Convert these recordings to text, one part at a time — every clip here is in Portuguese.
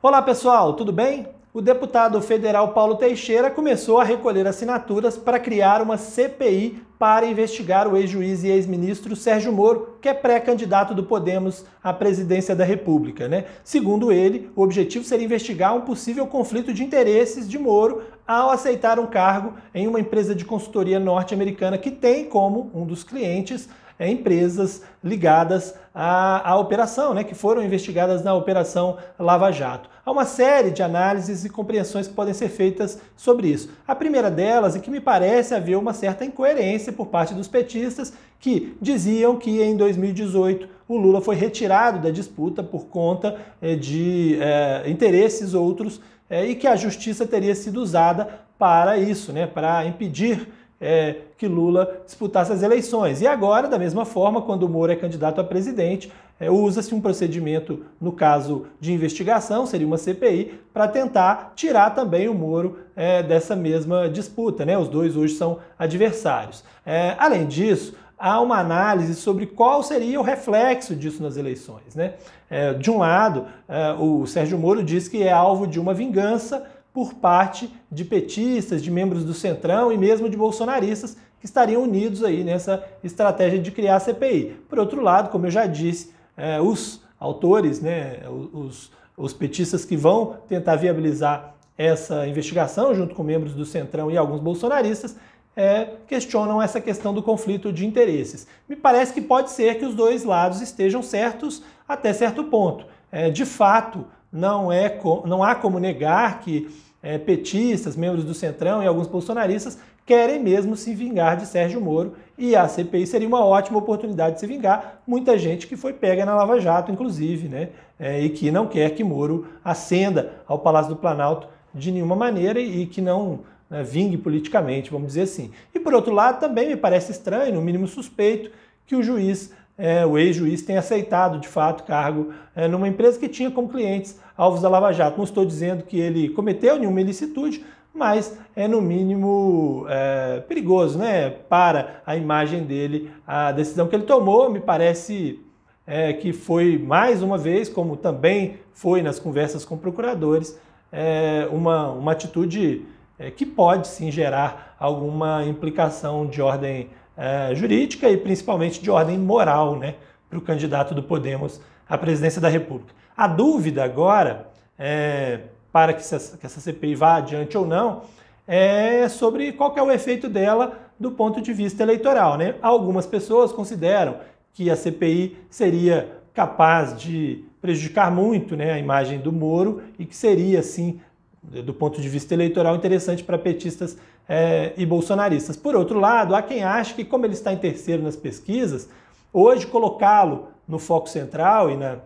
Olá pessoal, tudo bem? O deputado federal Paulo Teixeira começou a recolher assinaturas para criar uma CPI para investigar o ex-juiz e ex-ministro Sérgio Moro, que é pré-candidato do Podemos à presidência da República. Né? Segundo ele, o objetivo seria investigar um possível conflito de interesses de Moro ao aceitar um cargo em uma empresa de consultoria norte-americana que tem como um dos clientes é, empresas ligadas à, à operação, né, que foram investigadas na Operação Lava Jato. Há uma série de análises e compreensões que podem ser feitas sobre isso. A primeira delas é que me parece haver uma certa incoerência por parte dos petistas que diziam que em 2018 o Lula foi retirado da disputa por conta é, de é, interesses outros é, e que a justiça teria sido usada para isso, né, para impedir é, que Lula disputasse as eleições. E agora, da mesma forma, quando o Moro é candidato a presidente, é, usa-se um procedimento, no caso de investigação, seria uma CPI, para tentar tirar também o Moro é, dessa mesma disputa. Né? Os dois hoje são adversários. É, além disso, há uma análise sobre qual seria o reflexo disso nas eleições. Né? É, de um lado, é, o Sérgio Moro diz que é alvo de uma vingança por parte de petistas, de membros do Centrão e mesmo de bolsonaristas que estariam unidos aí nessa estratégia de criar a CPI. Por outro lado, como eu já disse, é, os autores, né, os, os petistas que vão tentar viabilizar essa investigação, junto com membros do Centrão e alguns bolsonaristas, é, questionam essa questão do conflito de interesses. Me parece que pode ser que os dois lados estejam certos até certo ponto. É, de fato, não, é, não há como negar que é, petistas, membros do Centrão e alguns bolsonaristas querem mesmo se vingar de Sérgio Moro e a CPI seria uma ótima oportunidade de se vingar. Muita gente que foi pega na Lava Jato, inclusive, né? É, e que não quer que Moro ascenda ao Palácio do Planalto de nenhuma maneira e que não né, vingue politicamente, vamos dizer assim. E por outro lado, também me parece estranho, no mínimo suspeito, que o juiz é, o ex-juiz tenha aceitado de fato cargo é, numa empresa que tinha como clientes alvos da Lava Jato. Não estou dizendo que ele cometeu nenhuma ilicitude, mas é no mínimo é, perigoso né, para a imagem dele a decisão que ele tomou. Me parece é, que foi mais uma vez, como também foi nas conversas com procuradores, é, uma, uma atitude é, que pode sim gerar alguma implicação de ordem é, jurídica e principalmente de ordem moral né, para o candidato do Podemos à presidência da República. A dúvida agora, é, para que essa, que essa CPI vá adiante ou não, é sobre qual é o efeito dela do ponto de vista eleitoral. Né? Algumas pessoas consideram que a CPI seria capaz de prejudicar muito né, a imagem do Moro e que seria, sim, do ponto de vista eleitoral, interessante para petistas é, e bolsonaristas. Por outro lado, há quem acha que, como ele está em terceiro nas pesquisas, hoje colocá-lo no foco central e, na,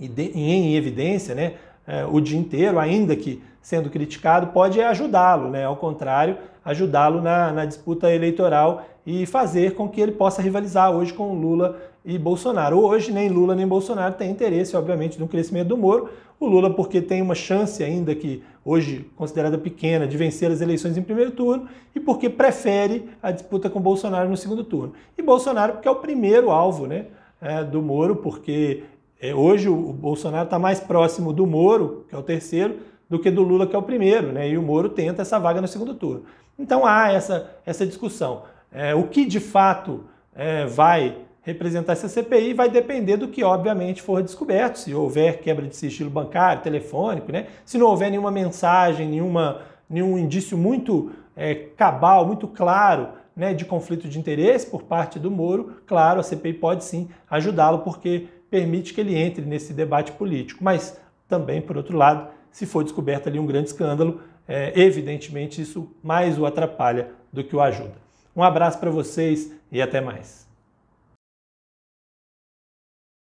e de, em evidência né, é, o dia inteiro, ainda que sendo criticado pode ajudá-lo, né? ao contrário, ajudá-lo na, na, disputa eleitoral e fazer com que ele possa rivalizar hoje com Lula e Bolsonaro. Hoje nem Lula nem Bolsonaro têm interesse, obviamente, no crescimento do Moro. O Lula, porque tem uma chance ainda que hoje considerada pequena de vencer as eleições em primeiro turno e porque prefere a disputa com Bolsonaro no segundo turno. E Bolsonaro porque é o primeiro alvo né, é, do Moro, porque é, hoje o Bolsonaro está mais próximo do Moro, que é o terceiro, do que do Lula, que é o primeiro, né? E o Moro tenta essa vaga no segundo turno. Então há essa, essa discussão. É, o que de fato é, vai representar essa CPI vai depender do que, obviamente, for descoberto. Se houver quebra de sigilo bancário, telefônico, né? se não houver nenhuma mensagem, nenhuma, nenhum indício muito é, cabal, muito claro né, de conflito de interesse por parte do Moro, claro, a CPI pode sim ajudá-lo, porque permite que ele entre nesse debate político. Mas também, por outro lado, se for descoberto ali um grande escândalo, é, evidentemente isso mais o atrapalha do que o ajuda. Um abraço para vocês e até mais.